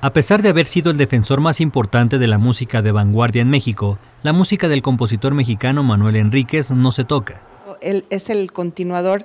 A pesar de haber sido el defensor más importante de la música de vanguardia en México, la música del compositor mexicano Manuel Enríquez no se toca. Él es el continuador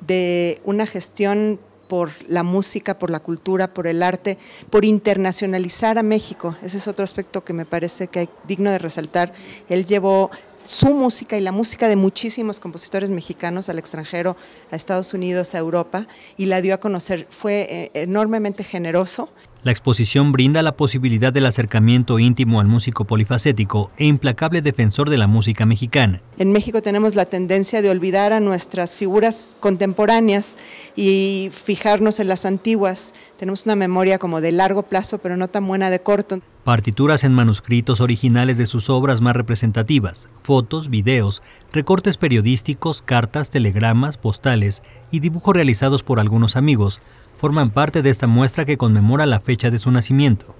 de una gestión por la música, por la cultura, por el arte, por internacionalizar a México. Ese es otro aspecto que me parece que digno de resaltar. Él llevó su música y la música de muchísimos compositores mexicanos al extranjero, a Estados Unidos, a Europa, y la dio a conocer. Fue eh, enormemente generoso. La exposición brinda la posibilidad del acercamiento íntimo al músico polifacético e implacable defensor de la música mexicana. En México tenemos la tendencia de olvidar a nuestras figuras contemporáneas y fijarnos en las antiguas. Tenemos una memoria como de largo plazo, pero no tan buena de corto. Partituras en manuscritos originales de sus obras más representativas, fotos, videos, recortes periodísticos, cartas, telegramas, postales y dibujos realizados por algunos amigos forman parte de esta muestra que conmemora la fecha de su nacimiento.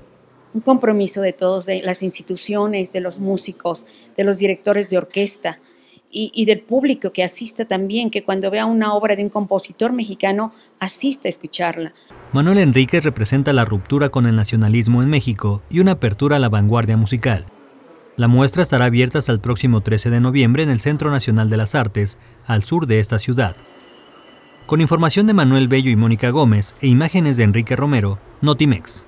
Un compromiso de todos, de las instituciones, de los músicos, de los directores de orquesta y, del público que asista también, que cuando vea una obra de un compositor mexicano asista a escucharla. Manuel Enríquez representa la ruptura con el nacionalismo en México y una apertura a la vanguardia musical. La muestra estará abierta hasta el próximo 13 de noviembre en el Centro Nacional de las Artes, al sur de esta ciudad. Con información de Manuel Bello y Mónica Gómez e imágenes de Enrique Romero, Notimex.